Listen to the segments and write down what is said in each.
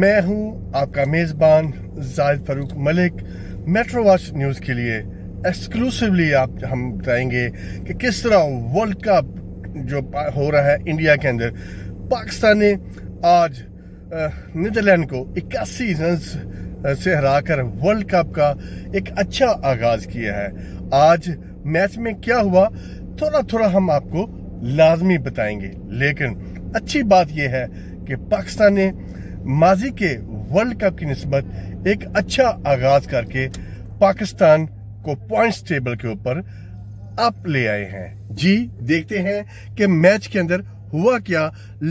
मैं हूं आपका मेज़बान Zaid Farooq Malik Metro Watch News के लिए एक्सक्लूसिवली आप हम बताएंगे कि किस तरह वर्ल्ड कप जो हो रहा है इंडिया के अंदर पाकिस्तान ने आज नीदरलैंड को इक्यासी रन से हराकर वर्ल्ड कप का एक अच्छा आगाज़ किया है आज मैच में क्या हुआ थोड़ा थोड़ा हम आपको लाजमी बताएंगे लेकिन अच्छी बात यह है कि पाकिस्तान ने माजी के वर्ल्ड कप की नस्बत एक अच्छा आगाज करके पाकिस्तान को पॉइंट्स टेबल के ऊपर अप ले आए हैं जी देखते हैं कि मैच के अंदर हुआ क्या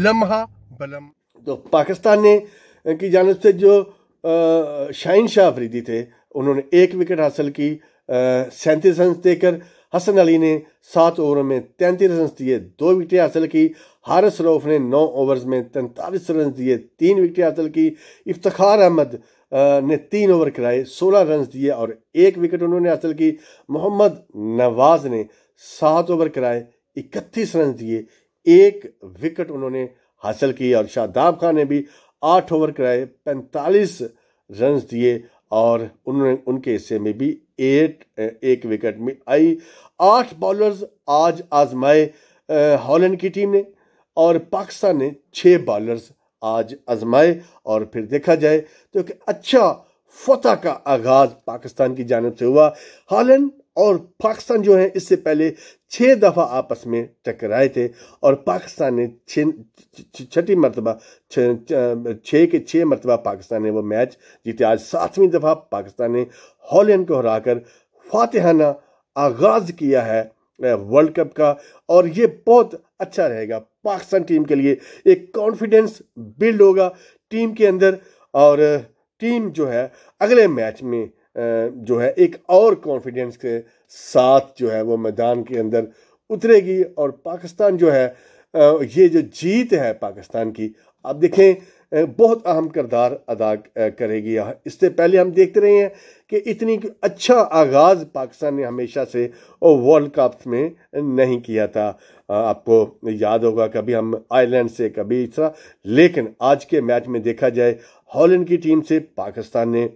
लम्हा बलम तो पाकिस्तान ने की जानब से जो शाहन शाह अफरीदी थे उन्होंने एक विकेट हासिल की सैंतीस रन देकर हसन अली ने सात ओवर में तैंतीस रन दिए दो विकेटें हासिल की हारस रऊफ ने नौ ओवर्स में तैंतालीस रन दिए तीन विकेटें हासिल की इफ्तार अहमद ने तीन ओवर कराए सोलह रन दिए और एक विकेट उन्होंने हासिल की मोहम्मद नवाज ने सात ओवर कराए इकतीस रन दिए एक विकेट उन्होंने हासिल की और शादाब खान ने भी आठ ओवर कराए पैंतालीस रन दिए और उन्होंने उनके हिस्से में भी एट एक विकेट में आई आठ बॉलर्स आज आजमाए हॉलैंड की टीम ने और पाकिस्तान ने छः बॉलर्स आज आजमाए और फिर देखा जाए तो एक अच्छा फतह का आगाज पाकिस्तान की जानब से हुआ हालैंड और पाकिस्तान जो है इससे पहले छः दफ़ा आपस में टकराए थे और पाकिस्तान ने छठी मरतबा छः के छः मरतबा पाकिस्तान ने वो मैच जीते आज सातवीं दफ़ा पाकिस्तान ने हॉलैंड को हराकर फातहाना आगाज़ किया है वर्ल्ड कप का और ये बहुत अच्छा रहेगा पाकिस्तान टीम के लिए एक कॉन्फिडेंस बिल्ड होगा टीम के अंदर और टीम जो है अगले मैच में जो है एक और कॉन्फिडेंस के साथ जो है वो मैदान के अंदर उतरेगी और पाकिस्तान जो है ये जो जीत है पाकिस्तान की आप देखें बहुत अहम करदार अदा करेगी इससे पहले हम देखते रहे हैं कि इतनी अच्छा आगाज़ पाकिस्तान ने हमेशा से वर्ल्ड कप में नहीं किया था आपको याद होगा कभी हम आयरलैंड से कभी इस तरह लेकिन आज के मैच में देखा जाए हॉलैंड की टीम से पाकिस्तान ने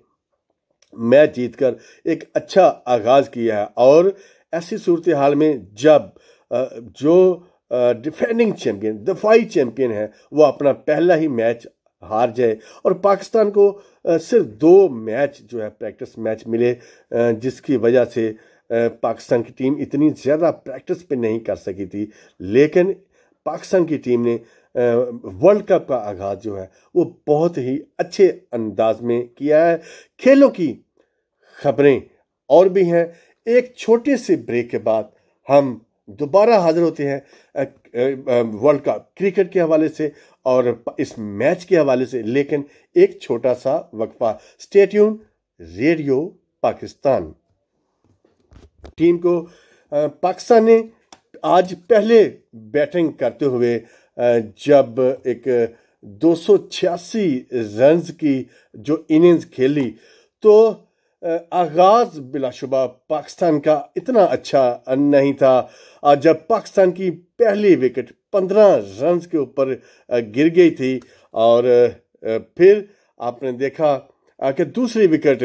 मैच जीतकर एक अच्छा आगाज़ किया है और ऐसी सूरत हाल में जब जो डिफेंडिंग चैम्पियन दफाई चैम्पियन है वो अपना पहला ही मैच हार जाए और पाकिस्तान को सिर्फ दो मैच जो है प्रैक्टिस मैच मिले जिसकी वजह से पाकिस्तान की टीम इतनी ज़्यादा प्रैक्टिस पे नहीं कर सकी थी लेकिन पाकिस्तान की टीम ने वर्ल्ड कप का आगाज़ जो है वो बहुत ही अच्छे अंदाज में किया है खेलों की खबरें और भी हैं एक छोटे से ब्रेक के बाद हम दोबारा हाजिर होते हैं वर्ल्ड कप क्रिकेट के हवाले से और इस मैच के हवाले से लेकिन एक छोटा सा वक्फा स्टेट्यून रेडियो पाकिस्तान टीम को पाकिस्तान ने आज पहले बैटिंग करते हुए जब एक दो रन की जो इनिंग्स खेली तो आगाज़ बिलाशुबा पाकिस्तान का इतना अच्छा नहीं था आज जब पाकिस्तान की पहली विकेट पंद्रह रन के ऊपर गिर गई थी और फिर आपने देखा कि दूसरी विकेट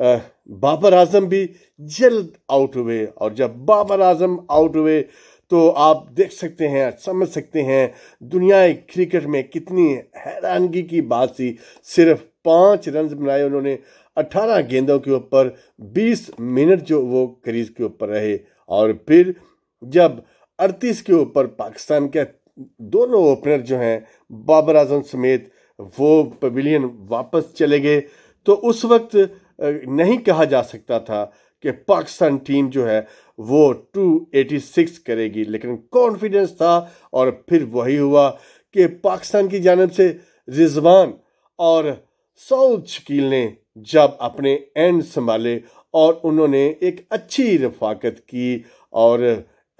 बाबर आजम भी जल्द आउट हुए और जब बाबर आजम आउट हुए तो आप देख सकते हैं समझ सकते हैं दुनिया क्रिकेट में कितनी हैरानगी की बात थी सिर्फ पाँच रन बनाए उन्होंने अट्ठारह गेंदों के ऊपर बीस मिनट जो वो क्रीज के ऊपर रहे और फिर जब अड़तीस के ऊपर पाकिस्तान के दोनों ओपनर जो हैं बाबर आजम समेत वो पवेलियन वापस चले गए तो उस वक्त नहीं कहा जा सकता था कि पाकिस्तान टीम जो है वो 286 करेगी लेकिन कॉन्फिडेंस था और फिर वही हुआ कि पाकिस्तान की जानब से रिजवान और सऊद शकील ने जब अपने एंड संभाले और उन्होंने एक अच्छी रफाकत की और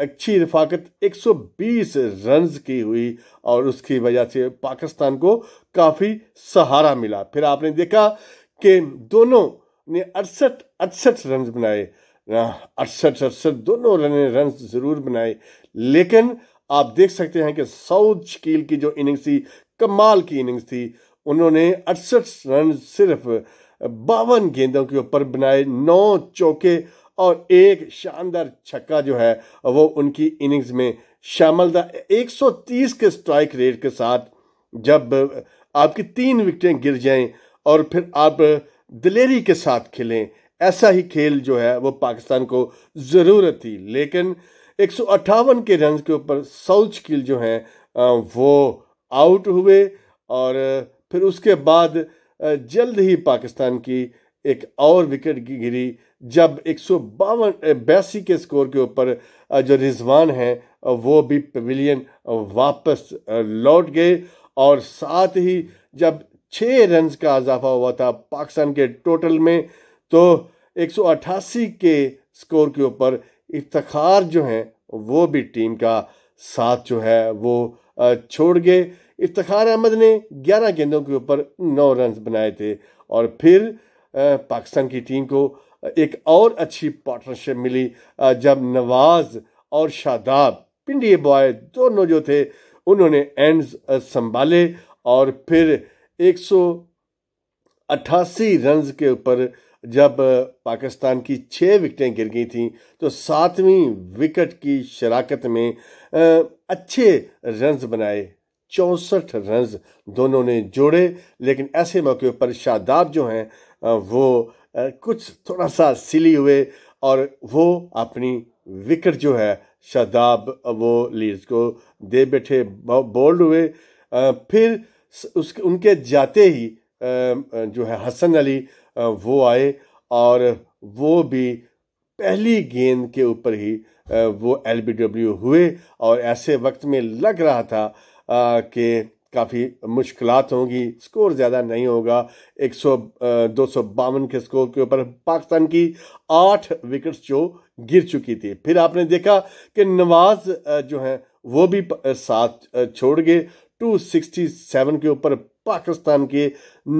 अच्छी रफाकत 120 रन्स की हुई और उसकी वजह से पाकिस्तान को काफ़ी सहारा मिला फिर आपने देखा कि दोनों ने अड़सठ अड़सठ रन बनाए अड़सठ अड़सठ दोनों रन रन जरूर बनाए लेकिन आप देख सकते हैं कि साउथ शकील की जो इनिंग्स थी कमाल की इनिंग्स थी उन्होंने अड़सठ रन सिर्फ बावन गेंदों के ऊपर बनाए नौ चौके और एक शानदार छक्का जो है वो उनकी इनिंग्स में शामिल था 130 के स्ट्राइक रेट के साथ जब आपकी तीन विकटें गिर जाएं और फिर आप दिलेरी के साथ खेलें ऐसा ही खेल जो है वो पाकिस्तान को ज़रूरत थी लेकिन एक के रन के ऊपर साउथ किल जो हैं वो आउट हुए और फिर उसके बाद जल्द ही पाकिस्तान की एक और विकेट गिरी जब एक सौ बावन बयासी के स्कोर के ऊपर जो रिजवान हैं वो भी पवेलियन वापस लौट गए और साथ ही जब छः रन का इजाफा हुआ था पाकिस्तान के टोटल में तो 188 के स्कोर के ऊपर इफ्तार जो हैं वो भी टीम का साथ जो है वो छोड़ गए इफ्तार अहमद ने 11 गेंदों के ऊपर 9 रन बनाए थे और फिर पाकिस्तान की टीम को एक और अच्छी पार्टनरशिप मिली जब नवाज और शादाब पिंडी बॉय दोनों जो थे उन्होंने एंड्स संभाले और फिर एक अट्ठासी रन्स के ऊपर जब पाकिस्तान की छः विकटें गिर गई थीं तो सातवीं विकेट की शराकत में अच्छे रन्स बनाए चौंसठ रन्स दोनों ने जोड़े लेकिन ऐसे मौके पर शादाब जो हैं वो कुछ थोड़ा सा सिली हुए और वो अपनी विकेट जो है शादाब वो लीड्स को दे बैठे बोल्ड हुए फिर उस उनके जाते ही जो है हसन अली वो आए और वो भी पहली गेंद के ऊपर ही वो एल हुए और ऐसे वक्त में लग रहा था कि काफ़ी मुश्किल होंगी स्कोर ज़्यादा नहीं होगा एक सौ दो सौ बावन के स्कोर के ऊपर पाकिस्तान की आठ विकेट्स जो गिर चुकी थी फिर आपने देखा कि नवाज जो हैं वो भी साथ छोड़ गए 267 के ऊपर पाकिस्तान के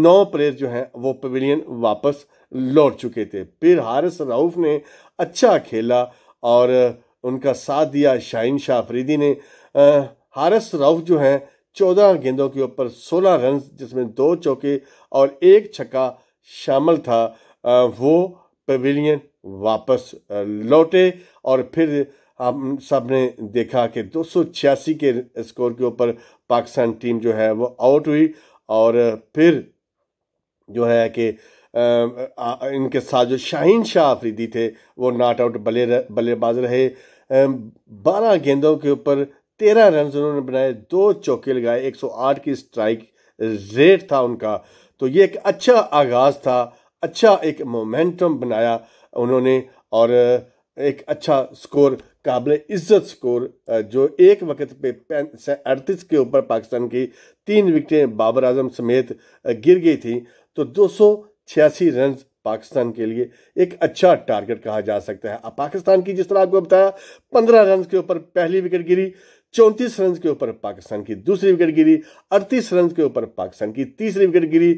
नौ प्लेयर जो हैं वो पवेलियन वापस लौट चुके थे फिर हारिस राउफ ने अच्छा खेला और उनका साथ दिया शाहिन शाह अफरीदी ने हारिस राउफ जो हैं चौदह गेंदों के ऊपर सोलह रन जिसमें दो चौके और एक छक्का शामिल था वो पवेलियन वापस लौटे और फिर आप सब ने देखा कि दो के स्कोर के ऊपर पाकिस्तान टीम जो है वो आउट हुई और फिर जो है कि इनके साथ जो शाहीन शाह आफरीदी थे वो नॉट आउट बल्ले बल्लेबाज रहे बारह गेंदों के ऊपर तेरह रन उन्होंने बनाए दो चौके लगाए एक सौ आठ की स्ट्राइक रेट था उनका तो ये एक अच्छा आगाज़ था अच्छा एक मोमेंटम बनाया उन्होंने और एक अच्छा स्कोर काबिल इज्जत स्कोर जो एक वक्त पे अड़तीस के ऊपर पाकिस्तान की तीन विकटें बाबर आजम समेत गिर गई थी तो दो रन पाकिस्तान के लिए एक अच्छा टारगेट कहा जा सकता है अब पाकिस्तान की जिस तरह आपको बताया पंद्रह रन के ऊपर पहली विकेट गिरी चौंतीस रन के ऊपर पाकिस्तान की दूसरी विकेट गिरी अड़तीस रन के ऊपर पाकिस्तान की तीसरी विकेट गिरी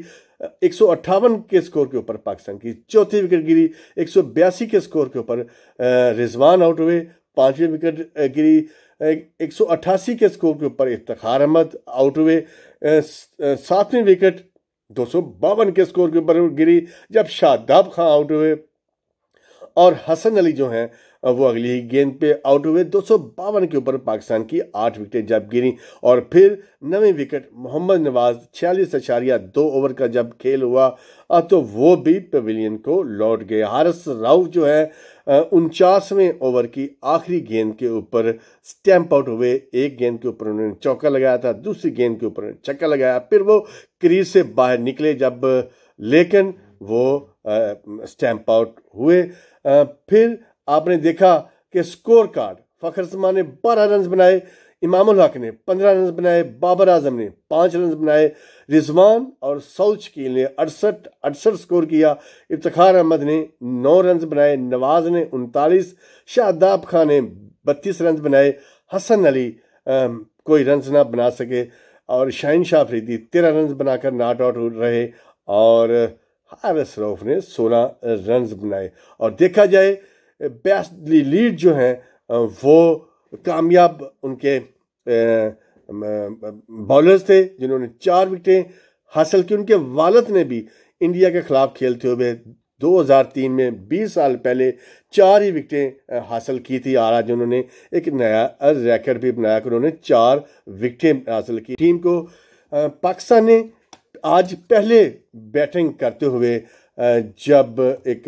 एक के स्कोर के ऊपर पाकिस्तान की चौथी विकेट गिरी एक के स्कोर के ऊपर रिजवान आउट हुए पांचवें विकेट गिरी एक सौ अट्ठासी के स्कोर के ऊपर इफ्तार अहमद आउट हुए सातवें विकेट दो सौ बावन के स्कोर के ऊपर गिरी जब शादाब खां आउट हुए और हसन अली जो हैं वो अगली ही गेंद पे आउट हुए दो के ऊपर पाकिस्तान की आठ विकेटें जब गिरी और फिर नवे विकेट मोहम्मद नवाज छियालीस अचारिया दो ओवर का जब खेल हुआ तो वो भी पवेलियन को लौट गए हारस राव जो है उनचासवें ओवर की आखिरी गेंद के ऊपर स्टैंप आउट हुए एक गेंद के ऊपर उन्होंने चौका लगाया था दूसरी गेंद के ऊपर छक्का लगाया फिर वो क्रीज से बाहर निकले जब लेकिन वो स्टैंप आउट हुए आ, फिर आपने देखा कि स्कोर कार्ड फखर जमा ने बारह रन बनाए इमाम हक ने पंद्रह रन बनाए बाबर आजम ने पाँच रन बनाए रिजवान और सऊद शकील ने अड़सठ अड़सठ स्कोर किया इफ्तार अहमद ने नौ रन बनाए नवाज ने उनतालीस शादाब खान ने बत्तीस रन बनाए हसन अली कोई रन ना बना सके और शाहन शाह तेरह रन बनाकर नाट आउट रहे और हारस रऊफ ने सोलह रन बनाए और देखा जाए बेस्टली लीड जो हैं वो कामयाब उनके बॉलर्स थे जिन्होंने चार विकटें हासिल की उनके वालद ने भी इंडिया के खिलाफ खेलते हुए 2003 में 20 साल पहले चार ही विकटें हासिल की थी और आज उन्होंने एक नया रैकेट भी बनाया कि उन्होंने चार विकटें हासिल की टीम को पाकिस्तान ने आज पहले बैटिंग करते हुए जब एक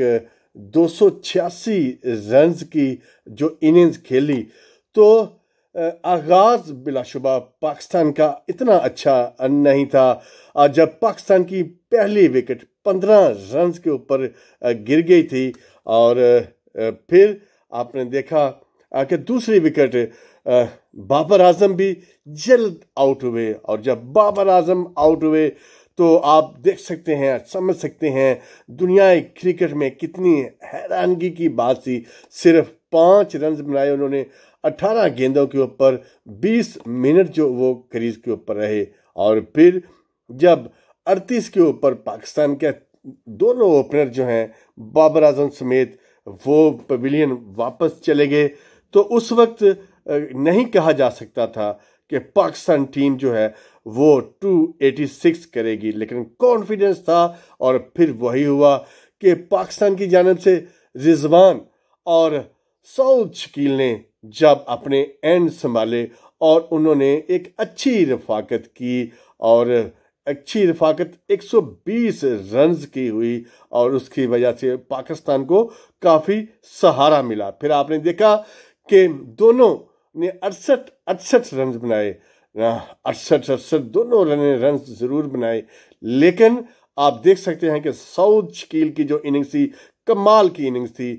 दो रन की जो इनिंग्स खेली तो आगाज़ बिलाशुबा पाकिस्तान का इतना अच्छा नहीं था जब पाकिस्तान की पहली विकेट पंद्रह रन के ऊपर गिर गई थी और फिर आपने देखा कि दूसरी विकेट बाबर आजम भी जल्द आउट हुए और जब बाबर आजम आउट हुए तो आप देख सकते हैं समझ सकते हैं दुनिया क्रिकेट में कितनी हैरानगी की बात थी सिर्फ पाँच रन बनाए उन्होंने अट्ठारह गेंदों के ऊपर बीस मिनट जो वो क्रीज के ऊपर रहे और फिर जब अड़तीस के ऊपर पाकिस्तान के दोनों ओपनर जो हैं बाबर आजम समेत वो पवेलियन वापस चले गए तो उस वक्त नहीं कहा जा सकता था कि पाकिस्तान टीम जो है वो 286 करेगी लेकिन कॉन्फिडेंस था और फिर वही हुआ कि पाकिस्तान की जानब से रिजवान और सऊद शकील ने जब अपने एंड संभाले और उन्होंने एक अच्छी रफाकत की और अच्छी रफाकत 120 रन्स की हुई और उसकी वजह से पाकिस्तान को काफ़ी सहारा मिला फिर आपने देखा कि दोनों ने अड़सठ अड़सठ रन बनाए अड़सठ अड़सठ दोनों रन रन जरूर बनाए लेकिन आप देख सकते हैं कि साउथ शकील की जो इनिंग्स थी कमाल की इनिंग्स थी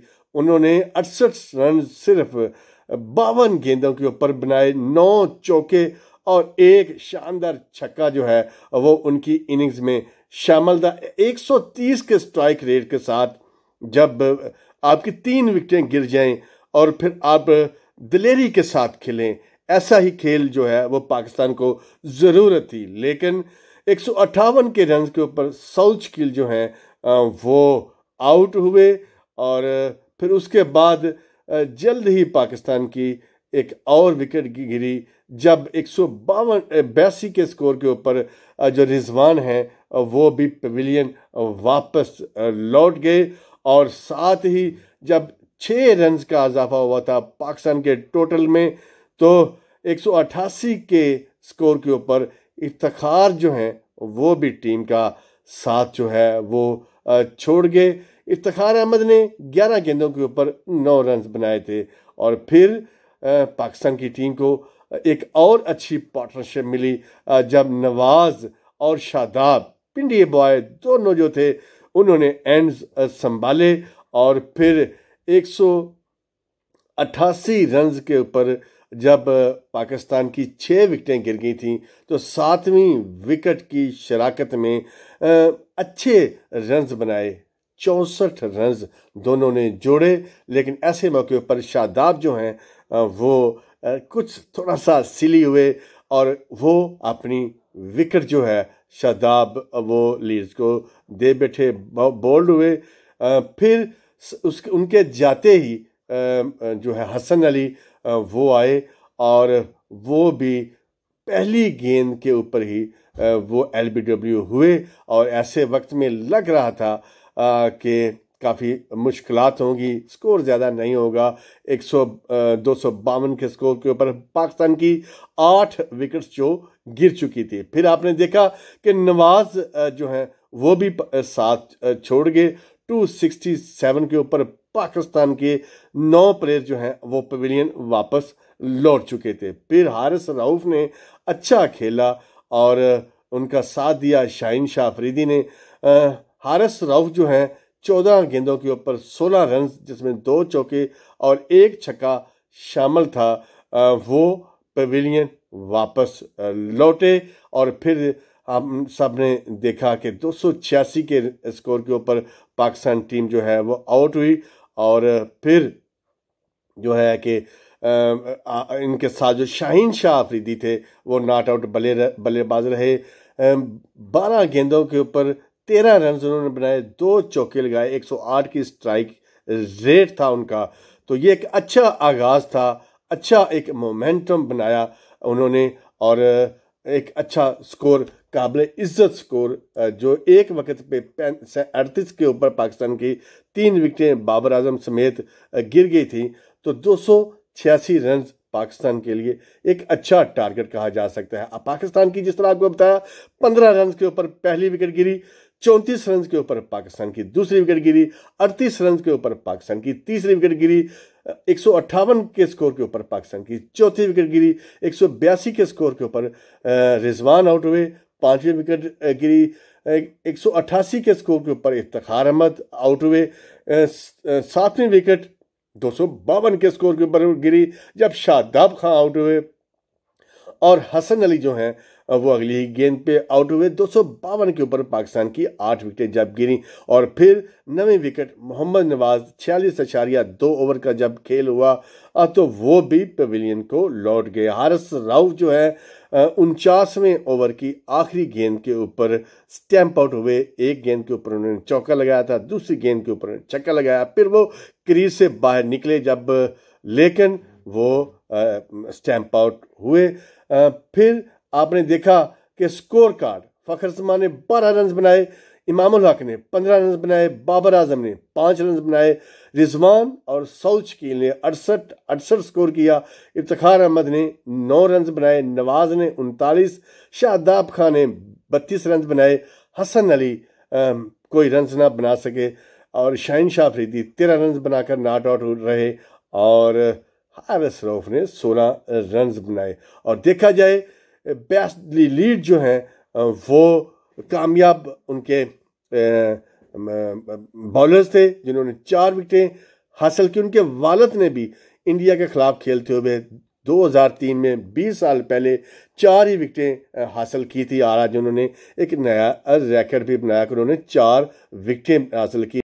उन्होंने अड़सठ रन सिर्फ बावन गेंदों के ऊपर बनाए नौ चौके और एक शानदार छक्का जो है वो उनकी इनिंग्स में शामिल था 130 के स्ट्राइक रेट के साथ जब आपकी तीन विकटें गिर जाएं और फिर आप दिलेरी के साथ खेलें ऐसा ही खेल जो है वो पाकिस्तान को ज़रूरत थी लेकिन एक के रन के ऊपर साउथ किल जो हैं वो आउट हुए और फिर उसके बाद जल्द ही पाकिस्तान की एक और विकेट गिरी जब एक सौ बावन बयासी के स्कोर के ऊपर जो रिजवान हैं वो भी पवेलियन वापस लौट गए और साथ ही जब छः रन का इजाफा हुआ था पाकिस्तान के टोटल में तो 188 के स्कोर के ऊपर इफ्तार जो हैं वो भी टीम का साथ जो है वो छोड़ गए इफ्तार अहमद ने 11 गेंदों के ऊपर 9 रन बनाए थे और फिर पाकिस्तान की टीम को एक और अच्छी पार्टनरशिप मिली जब नवाज और शादाब पिंडी बॉय दोनों जो थे उन्होंने एंड्स संभाले और फिर एक सौ अट्ठासी रन्स के ऊपर जब पाकिस्तान की छः विकटें गिर गई थीं तो सातवीं विकेट की शराकत में अच्छे रन्स बनाए चौंसठ रन्स दोनों ने जोड़े लेकिन ऐसे मौके पर शादाब जो हैं वो कुछ थोड़ा सा सिली हुए और वो अपनी विकेट जो है शादाब वो लीड्स को दे बैठे बोल्ड हुए फिर उस उनके जाते ही जो है हसन अली वो आए और वो भी पहली गेंद के ऊपर ही वो एल हुए और ऐसे वक्त में लग रहा था कि काफ़ी मुश्किल होंगी स्कोर ज़्यादा नहीं होगा एक सौ दो सौ बावन के स्कोर के ऊपर पाकिस्तान की आठ विकेट्स जो गिर चुकी थी फिर आपने देखा कि नवाज़ जो हैं वो भी साथ छोड़ गए 267 के ऊपर पाकिस्तान के नौ प्लेयर जो हैं वो पवेलियन वापस लौट चुके थे फिर हारिस राउफ ने अच्छा खेला और उनका साथ दिया शाहिन शाह अफरीदी ने हारिस राउफ जो हैं चौदह गेंदों के ऊपर सोलह रन जिसमें दो चौके और एक छक्का शामिल था वो पवेलियन वापस लौटे और फिर हम सब ने देखा कि दो के स्कोर के ऊपर पाकिस्तान टीम जो है वो आउट हुई और फिर जो है कि इनके साथ जो शाहीन शाह आफरीदी थे वो नॉट आउट बल्ले बल्लेबाज रहे बारह गेंदों के ऊपर तेरह रन उन्होंने बनाए दो चौके लगाए एक सौ आठ की स्ट्राइक रेट था उनका तो ये एक अच्छा आगाज़ था अच्छा एक मोमेंटम बनाया उन्होंने और एक अच्छा स्कोर काबिल इज्जत स्कोर जो एक वक्त पे अड़तीस के ऊपर पाकिस्तान की तीन विकटें बाबर आजम समेत गिर गई थी तो दो रन पाकिस्तान के लिए एक अच्छा टारगेट कहा जा सकता है अब पाकिस्तान की जिस तरह आपको बताया पंद्रह रन के ऊपर पहली विकेट गिरी चौंतीस रन के ऊपर पाकिस्तान की दूसरी विकेट गिरी अड़तीस रन के ऊपर पाकिस्तान की तीसरी विकेट गिरी एक के स्कोर के ऊपर पाकिस्तान की चौथी विकेट गिरी एक के स्कोर के ऊपर रिजवान आउट हुए पांचवी विकेट गिरी एक के स्कोर के ऊपर इफ्तार अहमद आउट हुए सातवीं विकेट दो के स्कोर के ऊपर गिरी जब शादाब खां आउट हुए और हसन अली जो हैं अब वो अगली ही गेंद पे आउट हुए दो के ऊपर पाकिस्तान की आठ विकेटें जब गिरी और फिर नवे विकेट मोहम्मद नवाज छियालीस अशारिया दो ओवर का जब खेल हुआ तो वो भी पवेलियन को लौट गए हारस राव जो है उनचासवें ओवर की आखिरी गेंद के ऊपर स्टैंप आउट हुए एक गेंद के ऊपर उन्होंने चौका लगाया था दूसरी गेंद के ऊपर छक्का लगाया फिर वो क्रीज से बाहर निकले जब लेकिन वो स्टैंप आउट हुए आ, फिर आपने देखा कि स्कोर कार्ड फखर जमान ने बारह रन बनाए इमाम हक ने पंद्रह रन बनाए बाबर आजम ने पाँच रन बनाए रिजवान और सऊद शकील ने अड़सठ अड़सठ स्कोर किया इफ्तार अहमद ने नौ रन बनाए नवाज ने उनतालीस शादाब खान ने बत्तीस रन बनाए हसन अली आ, कोई रन ना बना सके और शाहन शाह फरीदी तेरह रन बनाकर नाट आउट रहे और हारिस रऊफ ने सोलह रन बनाए और देखा जाए बेस्टली लीड जो हैं वो कामयाब उनके बॉलर्स थे जिन्होंने चार विकटें हासिल की उनके वालद ने भी इंडिया के ख़िलाफ़ खेलते हुए 2003 में 20 साल पहले चार ही विकटें हासिल की थी आज उन्होंने एक नया रिकॉर्ड भी बनाया कि उन्होंने चार विकटें हासिल की